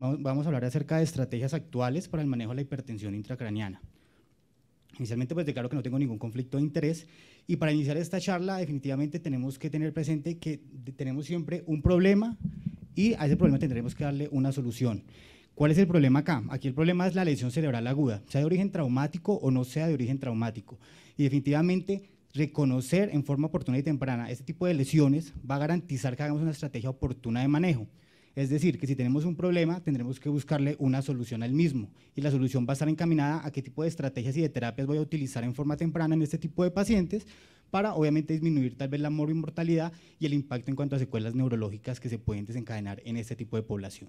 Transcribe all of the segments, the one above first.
vamos a hablar acerca de estrategias actuales para el manejo de la hipertensión intracraniana. Inicialmente, pues declaro que no tengo ningún conflicto de interés y para iniciar esta charla definitivamente tenemos que tener presente que tenemos siempre un problema y a ese problema tendremos que darle una solución. ¿Cuál es el problema acá? Aquí el problema es la lesión cerebral aguda, sea de origen traumático o no sea de origen traumático. Y definitivamente reconocer en forma oportuna y temprana este tipo de lesiones va a garantizar que hagamos una estrategia oportuna de manejo. Es decir, que si tenemos un problema, tendremos que buscarle una solución al mismo. Y la solución va a estar encaminada a qué tipo de estrategias y de terapias voy a utilizar en forma temprana en este tipo de pacientes para obviamente disminuir tal vez la morbimortalidad y el impacto en cuanto a secuelas neurológicas que se pueden desencadenar en este tipo de población.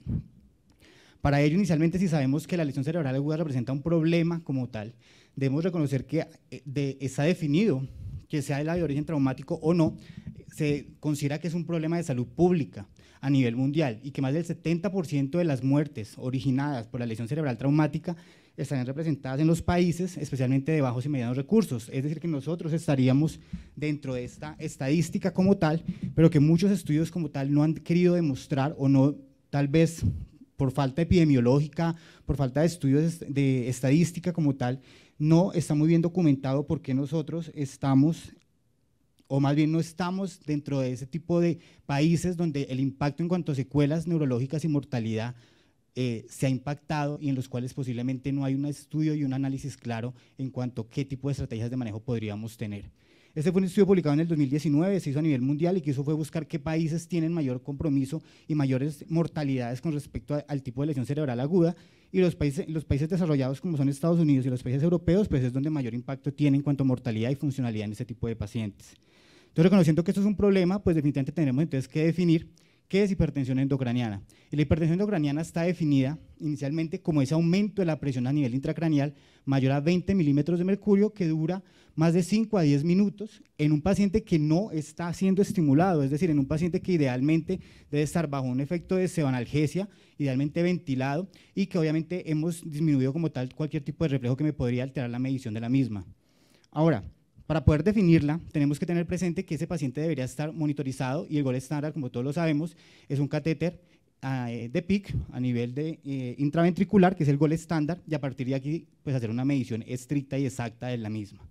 Para ello, inicialmente, si sabemos que la lesión cerebral aguda representa un problema como tal, debemos reconocer que eh, está definido que sea de la de origen traumático o no, se considera que es un problema de salud pública a nivel mundial y que más del 70% de las muertes originadas por la lesión cerebral traumática estarían representadas en los países, especialmente de bajos y medianos recursos. Es decir, que nosotros estaríamos dentro de esta estadística como tal, pero que muchos estudios como tal no han querido demostrar o no, tal vez por falta epidemiológica, por falta de estudios de estadística como tal, no está muy bien documentado por qué nosotros estamos o más bien no estamos dentro de ese tipo de países donde el impacto en cuanto a secuelas neurológicas y mortalidad eh, se ha impactado y en los cuales posiblemente no hay un estudio y un análisis claro en cuanto a qué tipo de estrategias de manejo podríamos tener. Este fue un estudio publicado en el 2019, se hizo a nivel mundial y que hizo fue buscar qué países tienen mayor compromiso y mayores mortalidades con respecto al tipo de lesión cerebral aguda y los países, los países desarrollados como son Estados Unidos y los países europeos, pues es donde mayor impacto tiene en cuanto a mortalidad y funcionalidad en ese tipo de pacientes. Entonces, reconociendo que esto es un problema, pues definitivamente tenemos entonces que definir qué es hipertensión endocraniana. Y la hipertensión endocraniana está definida inicialmente como ese aumento de la presión a nivel intracranial mayor a 20 milímetros de mercurio que dura más de 5 a 10 minutos en un paciente que no está siendo estimulado, es decir, en un paciente que idealmente debe estar bajo un efecto de sebanalgesia, idealmente ventilado y que obviamente hemos disminuido como tal cualquier tipo de reflejo que me podría alterar la medición de la misma. Ahora, para poder definirla, tenemos que tener presente que ese paciente debería estar monitorizado y el gol estándar, como todos lo sabemos, es un catéter eh, de PIC a nivel de eh, intraventricular, que es el gol estándar, y a partir de aquí pues hacer una medición estricta y exacta de la misma.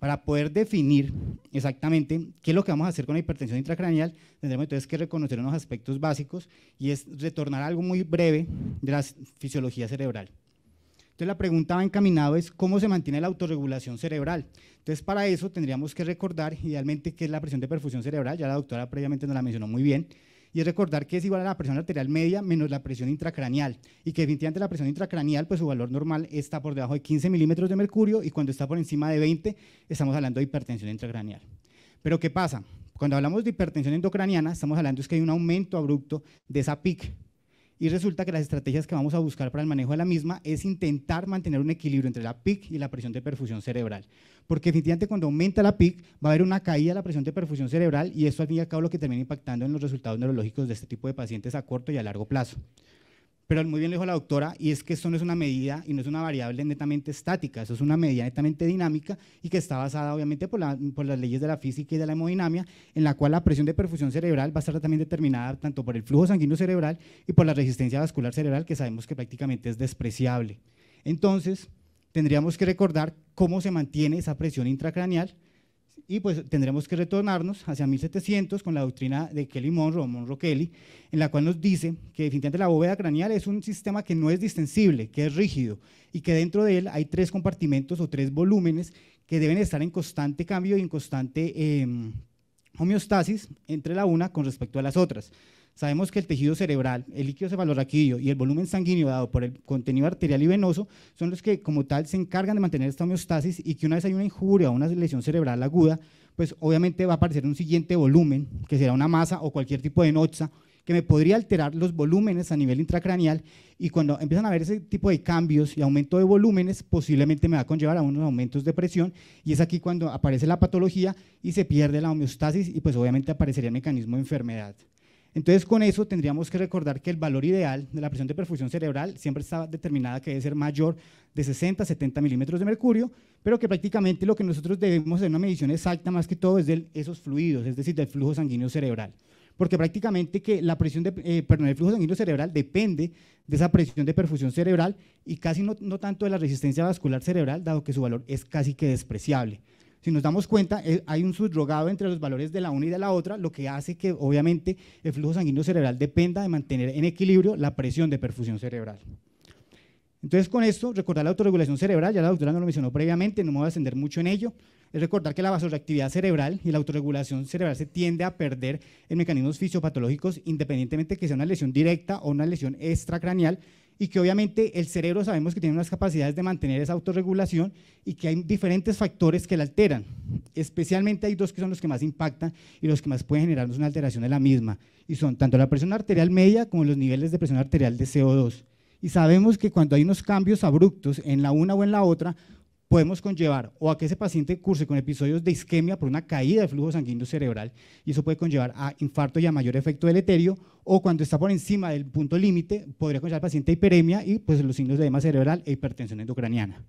Para poder definir exactamente qué es lo que vamos a hacer con la hipertensión intracraneal, tendremos entonces que reconocer unos aspectos básicos y es retornar a algo muy breve de la fisiología cerebral. Entonces la pregunta va encaminada es cómo se mantiene la autorregulación cerebral. Entonces para eso tendríamos que recordar idealmente qué es la presión de perfusión cerebral, ya la doctora previamente nos la mencionó muy bien, y recordar que es igual a la presión arterial media menos la presión intracraneal y que definitivamente la presión intracraneal pues su valor normal está por debajo de 15 milímetros de mercurio y cuando está por encima de 20 estamos hablando de hipertensión intracraneal. Pero ¿qué pasa? Cuando hablamos de hipertensión endocraniana estamos hablando es que hay un aumento abrupto de esa PIC y resulta que las estrategias que vamos a buscar para el manejo de la misma es intentar mantener un equilibrio entre la PIC y la presión de perfusión cerebral. Porque definitivamente cuando aumenta la PIC va a haber una caída de la presión de perfusión cerebral y eso al fin y al cabo lo que termina impactando en los resultados neurológicos de este tipo de pacientes a corto y a largo plazo. Pero muy bien lo dijo la doctora, y es que esto no es una medida y no es una variable netamente estática, eso es una medida netamente dinámica y que está basada obviamente por, las leyes de la física y de la hemodinamia, en la cual la presión de perfusión cerebral va a estar también determinada tanto por el flujo sanguíneo cerebral y por la resistencia vascular cerebral, que sabemos que prácticamente es despreciable. Entonces, tendríamos que recordar cómo se mantiene esa presión intracraneal y pues tendremos que retornarnos hacia 1700 con la doctrina de Kelly Monroe Kelly, en la cual nos dice que definitivamente la bóveda craneal es un sistema que no es distensible, que es rígido y que dentro de él hay tres compartimentos o tres volúmenes que deben estar en constante cambio y en constante em, homeostasis entre la una con respecto a las otras. Sabemos que el tejido cerebral, el líquido cefalorraquídeo y el volumen sanguíneo dado por el contenido arterial y venoso son los que como tal se encargan de mantener esta homeostasis y que una vez hay una injuria o una lesión cerebral aguda, pues obviamente va a aparecer un siguiente volumen, que será una masa o cualquier tipo de noxa, que me podría alterar los volúmenes a nivel intracraneal y cuando empiezan a haber ese tipo de cambios y aumento de volúmenes, posiblemente me va a conllevar a unos aumentos de presión y es aquí cuando aparece la patología y se pierde la homeostasis y pues obviamente aparecería el mecanismo de enfermedad. Entonces, con eso tendríamos que recordar que el valor ideal de la presión de perfusión cerebral siempre está determinada que debe ser mayor de 60 a 70 milímetros de mercurio, pero que prácticamente lo que nosotros debemos hacer una medición exacta más que todo es de esos fluidos, es decir, del flujo sanguíneo cerebral. Porque prácticamente que la presión de, eh, perdón, el flujo sanguíneo cerebral depende de esa presión de perfusión cerebral y casi no tanto de la resistencia vascular cerebral, dado que su valor es casi que despreciable si nos damos cuenta, eh, hay un subrogado entre los valores de la una y de la otra, lo que hace que obviamente el flujo sanguíneo cerebral dependa de mantener en equilibrio la presión de perfusión cerebral. Entonces, con esto, recordar la autorregulación cerebral, ya la doctora nos lo mencionó previamente, no me voy a extender mucho en ello, es recordar que la vasoreactividad cerebral y la autorregulación cerebral se tiende a perder en mecanismos fisiopatológicos, independientemente que sea una lesión directa o una lesión extracraneal, y que obviamente el cerebro sabemos que tiene unas capacidades de mantener esa autorregulación y que hay diferentes factores que la alteran. Especialmente hay dos que son los que más impactan y los que más pueden generarnos una alteración de la misma, y son tanto la presión arterial media como los niveles de presión arterial de CO2. Y sabemos que cuando hay unos cambios abruptos en la una o en la otra, podemos conllevar o a que ese paciente curse con episodios de isquemia por una caída del flujo sanguíneo cerebral y eso puede conllevar a infarto y a mayor efecto del etéreo o cuando está por encima del punto límite podría conllevar al paciente a hiperemia y pues los signos de edema cerebral e hipertensión endocraniana.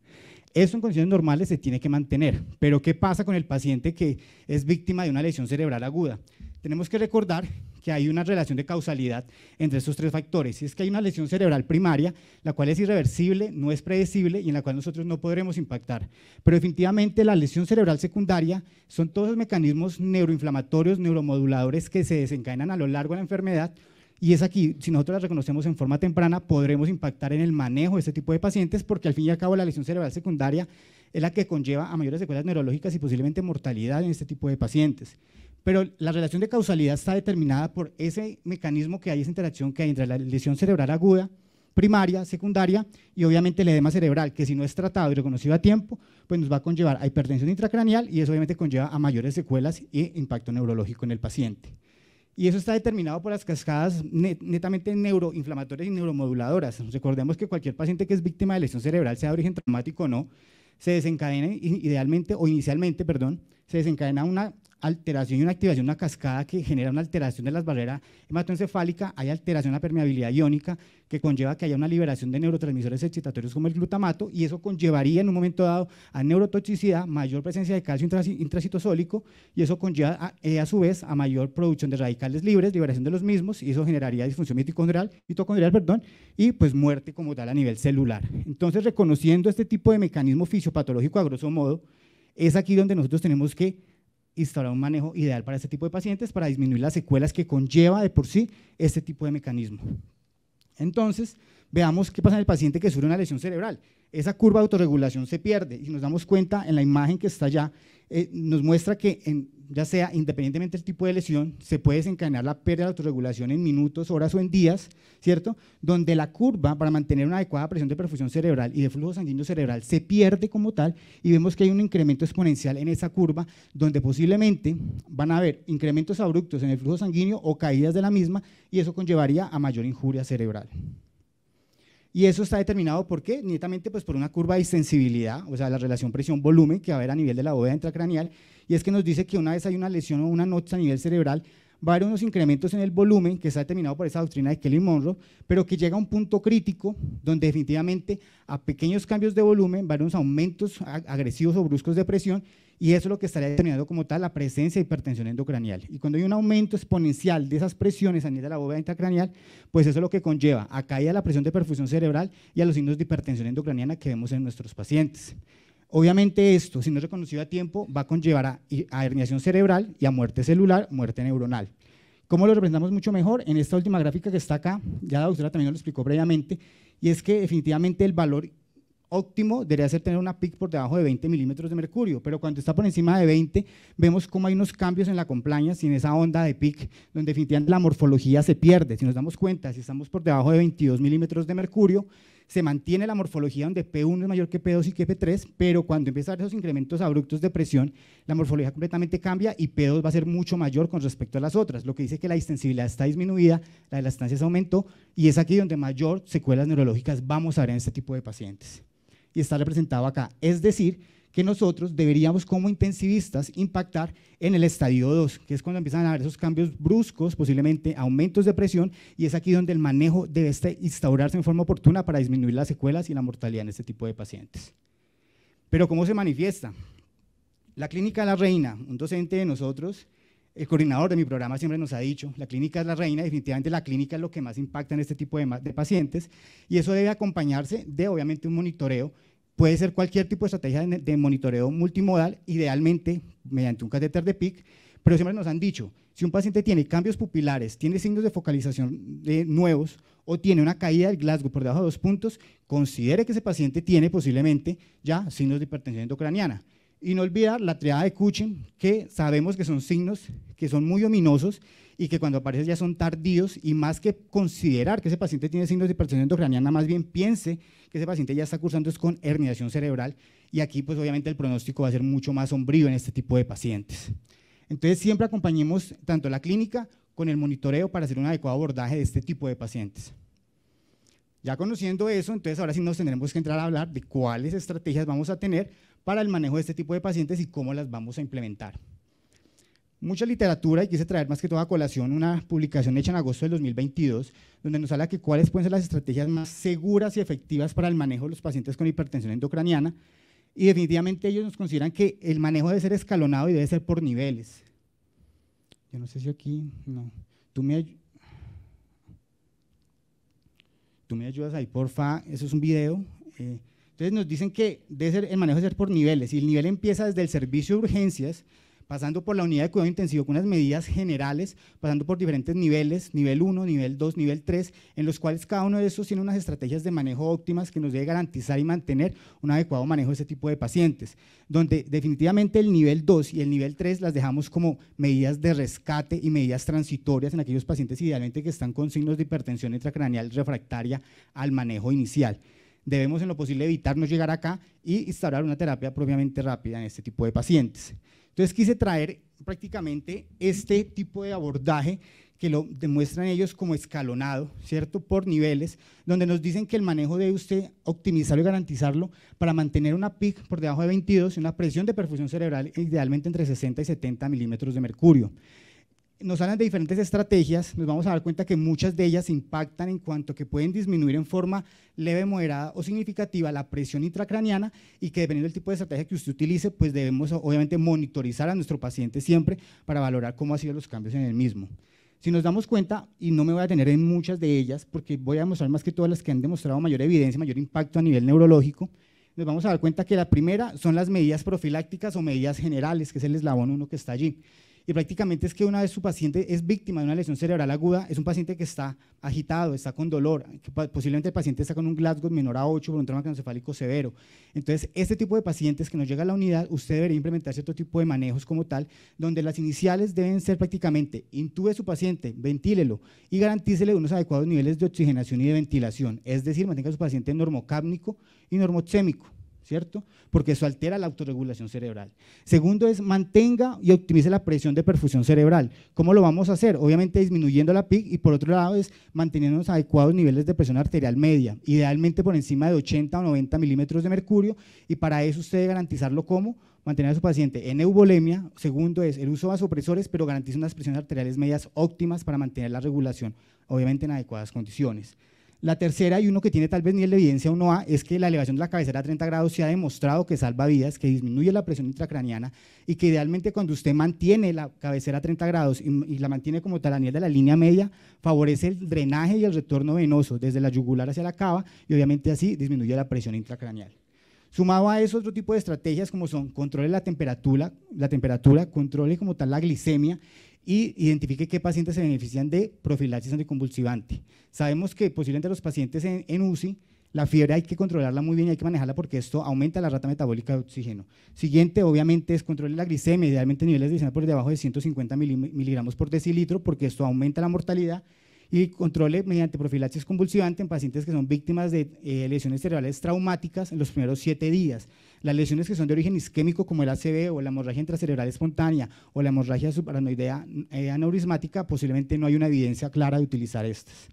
Eso en condiciones normales se tiene que mantener, pero ¿qué pasa con el paciente que es víctima de una lesión cerebral aguda? tenemos que recordar que hay una relación de causalidad entre estos tres factores. Y es que hay una lesión cerebral primaria, la cual es irreversible, no es predecible y en la cual nosotros no podremos impactar. Pero definitivamente la lesión cerebral secundaria son todos los mecanismos neuroinflamatorios, neuromoduladores que se desencadenan a lo largo de la enfermedad. Y es aquí, si nosotros la reconocemos en forma temprana, podremos impactar en el manejo de este tipo de pacientes, porque al fin y al cabo la lesión cerebral secundaria es la que conlleva a mayores secuelas neurológicas y posiblemente mortalidad en este tipo de pacientes pero la relación de causalidad está determinada por ese mecanismo que hay, esa interacción que hay entre la lesión cerebral aguda, primaria, secundaria y obviamente el edema cerebral, que si no es tratado y reconocido a tiempo, pues nos va a conllevar a hipertensión intracraneal y eso obviamente conlleva a mayores secuelas e impacto neurológico en el paciente. Y eso está determinado por las cascadas netamente neuroinflamatorias y neuromoduladoras. Recordemos que cualquier paciente que es víctima de lesión cerebral, sea de origen traumático o no, se desencadena idealmente o inicialmente, perdón, se desencadena una alteración y una activación, una cascada que genera una alteración de las barreras hematoencefálica, hay alteración de la permeabilidad iónica que conlleva que haya una liberación de neurotransmisores excitatorios como el glutamato y eso conllevaría en un momento dado a neurotoxicidad, mayor presencia de calcio intracitosólico y eso conlleva eh, a, su vez a mayor producción de radicales libres, liberación de los mismos y eso generaría disfunción mitocondrial, mitocondrial perdón, y pues muerte como tal a nivel celular. Entonces reconociendo este tipo de mecanismo fisiopatológico a grosso modo, es aquí donde nosotros tenemos que instaurar un manejo ideal para este tipo de pacientes para disminuir las secuelas que conlleva de por sí este tipo de mecanismo. Entonces, veamos qué pasa en el paciente que sufre una lesión cerebral. Esa curva de autorregulación se pierde y nos damos cuenta en la imagen que está allá, eh, nos muestra que en ya sea independientemente del tipo de lesión, se puede desencadenar la pérdida de autorregulación en minutos, horas o en días, ¿cierto? Donde la curva para mantener una adecuada presión de perfusión cerebral y de flujo sanguíneo cerebral se pierde como tal y vemos que hay un incremento exponencial en esa curva donde posiblemente van a haber incrementos abruptos en el flujo sanguíneo o caídas de la misma y eso conllevaría a mayor injuria cerebral. Y eso está determinado por qué? Netamente pues por una curva de sensibilidad, o sea, la relación presión-volumen que va a haber a nivel de la bóveda intracraneal y es que nos dice que una vez hay una lesión o una noche a nivel cerebral, va a haber unos incrementos en el volumen que está determinado por esa doctrina de Kelly Monroe, pero que llega a un punto crítico donde definitivamente a pequeños cambios de volumen va a haber unos aumentos agresivos o bruscos de presión y eso es lo que estaría determinando como tal la presencia de hipertensión endocranial. Y cuando hay un aumento exponencial de esas presiones a nivel de la bóveda intracranial, pues eso es lo que conlleva a caída de la presión de perfusión cerebral y a los signos de hipertensión endocraniana que vemos en nuestros pacientes. Obviamente esto, si no es reconocido a tiempo, va a conllevar a, herniación cerebral y a muerte celular, muerte neuronal. ¿Cómo lo representamos mucho mejor? En esta última gráfica que está acá, ya la doctora también lo explicó previamente, y es que definitivamente el valor óptimo debería ser tener una PIC por debajo de 20 milímetros de mercurio, pero cuando está por encima de 20, vemos cómo hay unos cambios en la complaña, sin en esa onda de PIC, donde definitivamente la morfología se pierde. Si nos damos cuenta, si estamos por debajo de 22 milímetros de mercurio, se mantiene la morfología donde P1 es mayor que P2 y que P3, pero cuando empiezan esos incrementos abruptos de presión, la morfología completamente cambia y P2 va a ser mucho mayor con respecto a las otras, lo que dice que la distensibilidad está disminuida, la de elastancia se aumentó y es aquí donde mayor secuelas neurológicas vamos a ver en este tipo de pacientes. Y está representado acá, es decir, que nosotros deberíamos como intensivistas impactar en el estadio 2, que es cuando empiezan a haber esos cambios bruscos, posiblemente aumentos de presión, y es aquí donde el manejo debe este instaurarse en forma oportuna para disminuir las secuelas y la mortalidad en este tipo de pacientes. Pero ¿cómo se manifiesta? La Clínica de la Reina, un docente de nosotros, el coordinador de mi programa siempre nos ha dicho, la clínica es la reina, definitivamente la clínica es lo que más impacta en este tipo de, de pacientes y eso debe acompañarse de obviamente un monitoreo Puede ser cualquier tipo de estrategia de monitoreo multimodal, idealmente mediante un catéter de PIC, pero siempre nos han dicho, si un paciente tiene cambios pupilares, tiene signos de focalización de nuevos o tiene una caída del Glasgow por debajo de dos puntos, considere que ese paciente tiene posiblemente ya signos de hipertensión endocraniana. Y no olvidar la triada de Kuchen, que sabemos que son signos que son muy ominosos y que cuando aparecen ya son tardíos y más que considerar que ese paciente tiene signos de hipertensión endocraniana, más bien piense que ese paciente ya está cursando es con herniación cerebral y aquí pues obviamente el pronóstico va a ser mucho más sombrío en este tipo de pacientes. Entonces siempre acompañemos tanto la clínica con el monitoreo para hacer un adecuado abordaje de este tipo de pacientes. Ya conociendo eso, entonces ahora sí nos tendremos que entrar a hablar de cuáles estrategias vamos a tener para el manejo de este tipo de pacientes y cómo las vamos a implementar. Mucha literatura, y quise traer más que toda a colación una publicación hecha en agosto de 2022, donde nos habla que cuáles pueden ser las estrategias más seguras y efectivas para el manejo de los pacientes con hipertensión endocraniana, y definitivamente ellos nos consideran que el manejo debe ser escalonado y debe ser por niveles. Yo no sé si aquí, no. Tú me, tú me ayudas ahí, porfa. Eso es un video. Eh, entonces nos dicen que debe ser, el manejo debe ser por niveles y el nivel empieza desde el servicio de urgencias, pasando por la unidad de cuidado intensivo con unas medidas generales, pasando por diferentes niveles, nivel 1, nivel 2, nivel 3, en los cuales cada uno de esos tiene unas estrategias de manejo óptimas que nos debe garantizar y mantener un adecuado manejo de ese tipo de pacientes, donde definitivamente el nivel 2 y el nivel 3 las dejamos como medidas de rescate y medidas transitorias en aquellos pacientes idealmente que están con signos de hipertensión intracraneal refractaria al manejo inicial debemos en lo posible evitarnos llegar acá y instaurar una terapia propiamente rápida en este tipo de pacientes. Entonces quise traer prácticamente este tipo de abordaje que lo demuestran ellos como escalonado, ¿cierto? Por niveles, donde nos dicen que el manejo debe usted optimizarlo y garantizarlo para mantener una PIC por debajo de 22 y una presión de perfusión cerebral idealmente entre 60 y 70 milímetros de mercurio nos hablan de diferentes estrategias, nos vamos a dar cuenta que muchas de ellas impactan en cuanto que pueden disminuir en forma leve, moderada o significativa la presión intracraniana y que dependiendo del tipo de estrategia que usted utilice, pues debemos obviamente monitorizar a nuestro paciente siempre para valorar cómo han sido los cambios en el mismo. Si nos damos cuenta, y no me voy a detener en muchas de ellas, porque voy a mostrar más que todas las que han demostrado mayor evidencia, mayor impacto a nivel neurológico, nos vamos a dar cuenta que la primera son las medidas profilácticas o medidas generales, que es el eslabón uno que está allí y prácticamente es que una vez su paciente es víctima de una lesión cerebral aguda, es un paciente que está agitado, está con dolor, posiblemente el paciente está con un Glasgow menor a 8 por un trauma craneoencefálico severo. Entonces, este tipo de pacientes que nos llega a la unidad, usted debería implementar cierto tipo de manejos como tal, donde las iniciales deben ser prácticamente intube a su paciente, ventílelo y garantícele unos adecuados niveles de oxigenación y de ventilación, es decir, mantenga a su paciente normocápnico y normoxémico. ¿cierto? Porque eso altera la autorregulación cerebral. Segundo es mantenga y optimice la presión de perfusión cerebral. ¿Cómo lo vamos a hacer? Obviamente disminuyendo la PIC y por otro lado es manteniendo los adecuados niveles de presión arterial media, idealmente por encima de 80 o 90 milímetros de mercurio y para eso usted debe garantizarlo como mantener a su paciente en eubolemia. Segundo es el uso de vasopresores, pero garantiza unas presiones arteriales medias óptimas para mantener la regulación, obviamente en adecuadas condiciones. La tercera y uno que tiene tal vez ni de evidencia 1A es que la elevación de la cabecera a 30 grados se ha demostrado que salva vidas, que disminuye la presión intracraniana y que idealmente cuando usted mantiene la cabecera a 30 grados y, la mantiene como tal a nivel de la línea media, favorece el drenaje y el retorno venoso desde la yugular hacia la cava y obviamente así disminuye la presión intracraneal. Sumado a eso, otro tipo de estrategias como son controle la temperatura, la temperatura, controle como tal la glicemia y identifique qué pacientes se benefician de profilaxis anticonvulsivante. Sabemos que posiblemente los pacientes en, UCI, la fiebre hay que controlarla muy bien hay que manejarla porque esto aumenta la rata metabólica de oxígeno. Siguiente, obviamente, es controlar la glicemia, idealmente niveles de glicemia por debajo de 150 miligramos por decilitro porque esto aumenta la mortalidad y controle mediante profilaxis convulsivante en pacientes que son víctimas de eh, lesiones cerebrales traumáticas en los primeros siete días. Las lesiones que son de origen isquémico, como el ACV o la hemorragia intracerebral espontánea o la hemorragia subaranoidea eh, aneurismática, posiblemente no hay una evidencia clara de utilizar estas.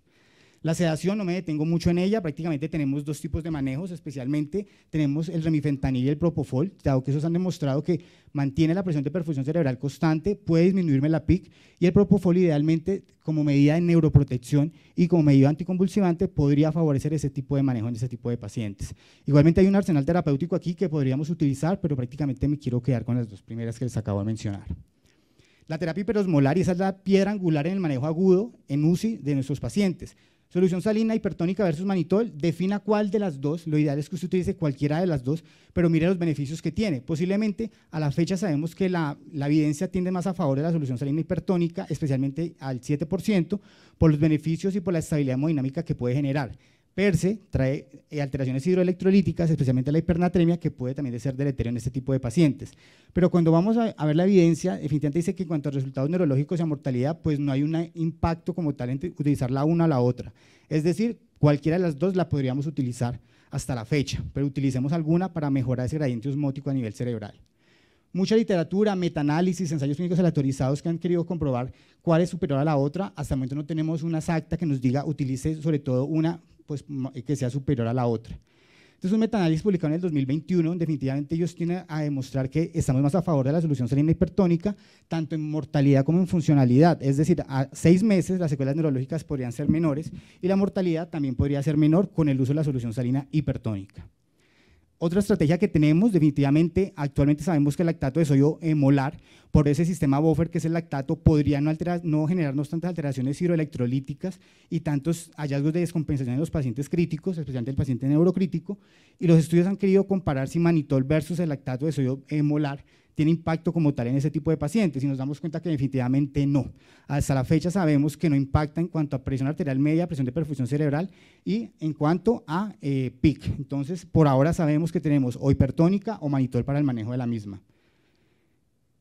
La sedación no me detengo mucho en ella, prácticamente tenemos dos tipos de manejos, especialmente tenemos el remifentanil y el propofol, dado que esos han demostrado que mantiene la presión de perfusión cerebral constante, puede disminuirme la PIC y el propofol idealmente como medida de neuroprotección y como medida anticonvulsivante podría favorecer ese tipo de manejo en ese tipo de pacientes. Igualmente hay un arsenal terapéutico aquí que podríamos utilizar, pero prácticamente me quiero quedar con las dos primeras que les acabo de mencionar. La terapia hiperosmolar, y esa es la piedra angular en el manejo agudo en UCI de nuestros pacientes. Solución salina hipertónica versus manitol, defina cuál de las dos, lo ideal es que usted utilice cualquiera de las dos, pero mire los beneficios que tiene. Posiblemente a la fecha sabemos que la, evidencia tiende más a favor de la solución salina hipertónica, especialmente al 7%, por los beneficios y por la estabilidad hemodinámica que puede generar. PERSE trae eh, alteraciones hidroelectrolíticas, especialmente la hipernatremia, que puede también ser deleterio en este tipo de pacientes. Pero cuando vamos a, ver la evidencia, definitivamente dice que en cuanto a resultados neurológicos y a mortalidad, pues no hay un impacto como tal en utilizar la una o la otra. Es decir, cualquiera de las dos la podríamos utilizar hasta la fecha, pero utilicemos alguna para mejorar ese gradiente osmótico a nivel cerebral. Mucha literatura, metaanálisis, ensayos clínicos aleatorizados que han querido comprobar cuál es superior a la otra. Hasta el momento no tenemos una exacta que nos diga utilice sobre todo una pues, que sea superior a la otra. Entonces, un metaanálisis publicado en el 2021, definitivamente ellos tienen a demostrar que estamos más a favor de la solución salina hipertónica, tanto en mortalidad como en funcionalidad. Es decir, a seis meses las secuelas neurológicas podrían ser menores y la mortalidad también podría ser menor con el uso de la solución salina hipertónica. Otra estrategia que tenemos, definitivamente, actualmente sabemos que el lactato de sodio emolar, eh, por ese sistema buffer que es el lactato, podría no, alterar, no generarnos tantas alteraciones hidroelectrolíticas y tantos hallazgos de descompensación en los pacientes críticos, especialmente el paciente neurocrítico. Y los estudios han querido comparar si manitol versus el lactato de sodio emolar eh, tiene impacto como tal en ese tipo de pacientes y nos damos cuenta que definitivamente no. Hasta la fecha sabemos que no impacta en cuanto a presión arterial media, presión de perfusión cerebral y en cuanto a eh, PIC. Entonces, por ahora sabemos que tenemos o hipertónica o manitol para el manejo de la misma.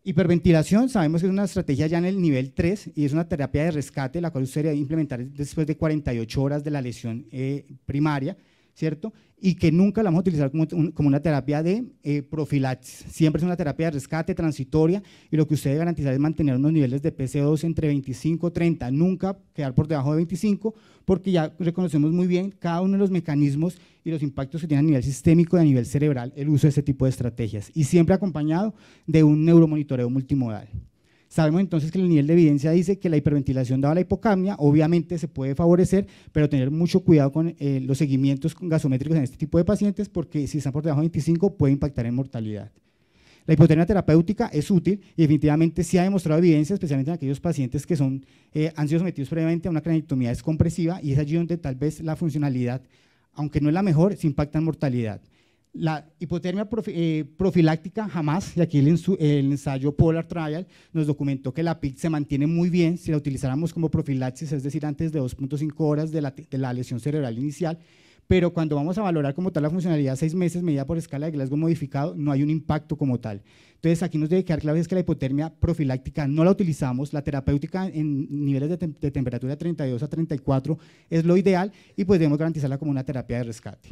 Hiperventilación, sabemos que es una estrategia ya en el nivel 3 y es una terapia de rescate, la cual usted debe implementar después de 48 horas de la lesión eh, primaria ¿cierto? Y que nunca la vamos a utilizar como, una terapia de eh, profilaxis. Siempre es una terapia de rescate transitoria y lo que usted debe garantizar es mantener unos niveles de pco 2 entre 25 y 30, nunca quedar por debajo de 25, porque ya reconocemos muy bien cada uno de los mecanismos y los impactos que tiene a nivel sistémico y a nivel cerebral el uso de este tipo de estrategias. Y siempre acompañado de un neuromonitoreo multimodal. Sabemos entonces que el nivel de evidencia dice que la hiperventilación dada la hipocamia, obviamente se puede favorecer, pero tener mucho cuidado con eh, los seguimientos gasométricos en este tipo de pacientes porque si están por debajo de 25 puede impactar en mortalidad. La hipotermia terapéutica es útil y definitivamente sí ha demostrado evidencia, especialmente en aquellos pacientes que son, eh, han sido sometidos previamente a una craniotomía descompresiva y es allí donde tal vez la funcionalidad, aunque no es la mejor, se impacta en mortalidad. La hipotermia eh, profiláctica jamás, y aquí el, ensayo Polar Trial nos documentó que la PIC se mantiene muy bien si la utilizáramos como profilaxis, es decir, antes de 2.5 horas de la, lesión cerebral inicial, pero cuando vamos a valorar como tal la funcionalidad seis meses medida por escala de Glasgow modificado, no hay un impacto como tal. Entonces aquí nos debe quedar claro que la hipotermia profiláctica no la utilizamos, la terapéutica en niveles de, de temperatura 32 a 34 es lo ideal y pues garantizarla como una terapia de rescate.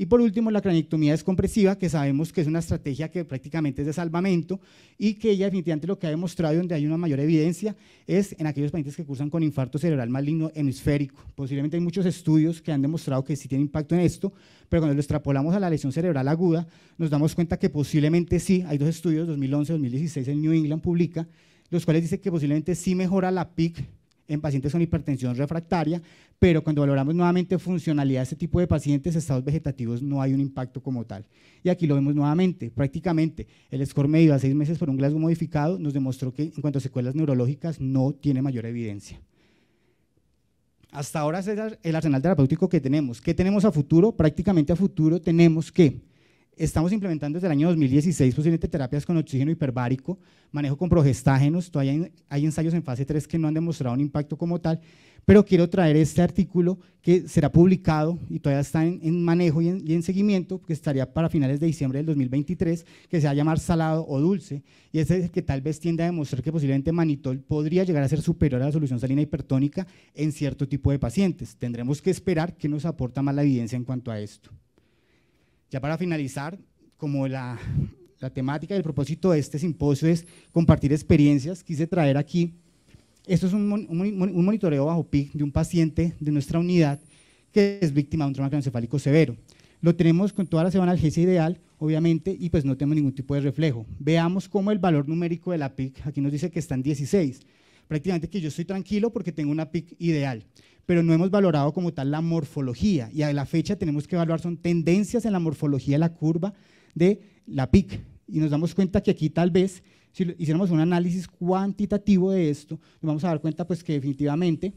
Y por último, la craniectomía descompresiva, que sabemos que es una estrategia que prácticamente es de salvamento y que ella definitivamente lo que ha demostrado y donde hay una mayor evidencia es en aquellos pacientes que cursan con infarto cerebral maligno hemisférico. Posiblemente hay muchos estudios que han demostrado que sí tiene impacto en esto, pero cuando lo extrapolamos a la lesión cerebral aguda, nos damos cuenta que posiblemente sí, hay dos estudios, 2011-2016 en New England publica, los cuales dice que posiblemente sí mejora la PIC en pacientes con hipertensión refractaria, pero cuando valoramos nuevamente funcionalidad de este tipo de pacientes, estados vegetativos, no hay un impacto como tal. Y aquí lo vemos nuevamente, prácticamente el score medio a seis meses por un Glasgow modificado nos demostró que en cuanto a secuelas neurológicas no tiene mayor evidencia. Hasta ahora es el arsenal terapéutico que tenemos. ¿Qué tenemos a futuro? Prácticamente a futuro tenemos que Estamos implementando desde el año 2016 posiblemente terapias con oxígeno hiperbárico, manejo con progestágenos, todavía hay ensayos en fase 3 que no han demostrado un impacto como tal, pero quiero traer este artículo que será publicado y todavía está en, manejo y en, seguimiento, que estaría para finales de diciembre del 2023, que se va a llamar salado o dulce, y este es el que tal vez tiende a demostrar que posiblemente manitol podría llegar a ser superior a la solución salina hipertónica en cierto tipo de pacientes. Tendremos que esperar que nos aporta más la evidencia en cuanto a esto. Ya para finalizar, como la, temática y el propósito de este simposio es compartir experiencias, quise traer aquí, esto es un, un, monitoreo bajo PIC de un paciente de nuestra unidad que es víctima de un trauma craneoencefálico severo. Lo tenemos con toda la semana ideal, obviamente, y pues no tenemos ningún tipo de reflejo. Veamos cómo el valor numérico de la PIC, aquí nos dice que está en 16, prácticamente que yo estoy tranquilo porque tengo una PIC ideal, pero no hemos valorado como tal la morfología y a la fecha tenemos que evaluar son tendencias en la morfología de la curva de la PIC y nos damos cuenta que aquí tal vez si hiciéramos un análisis cuantitativo de esto, nos vamos a dar cuenta pues que definitivamente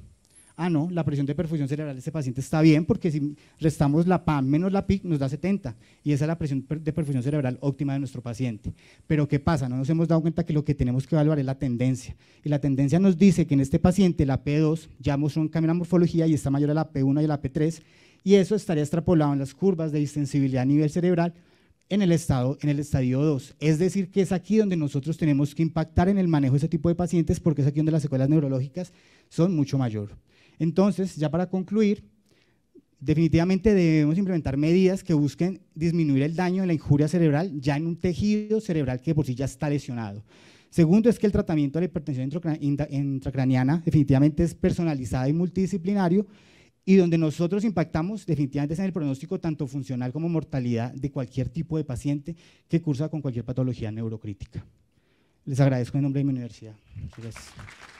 ah, no, la presión de perfusión cerebral de este paciente está bien porque si restamos la PAM menos la PIC nos da 70 y esa es la presión de perfusión cerebral óptima de nuestro paciente. Pero ¿qué pasa? No nos hemos dado cuenta que lo que tenemos que evaluar es la tendencia y la tendencia nos dice que en este paciente la P2 ya mostró un cambio en la morfología y está mayor a la P1 y a la P3 y eso estaría extrapolado en las curvas de distensibilidad a nivel cerebral en el, estado, en el estadio 2. Es decir, que es aquí donde nosotros tenemos que impactar en el manejo de ese tipo de pacientes porque es aquí donde las secuelas neurológicas son mucho mayor. Entonces, ya para concluir, definitivamente debemos implementar medidas que busquen disminuir el daño de la injuria cerebral ya en un tejido cerebral que por sí ya está lesionado. Segundo es que el tratamiento de la hipertensión intracraniana definitivamente es personalizado y multidisciplinario y donde nosotros impactamos definitivamente es en el pronóstico tanto funcional como mortalidad de cualquier tipo de paciente que cursa con cualquier patología neurocrítica. Les agradezco en nombre de mi universidad. gracias.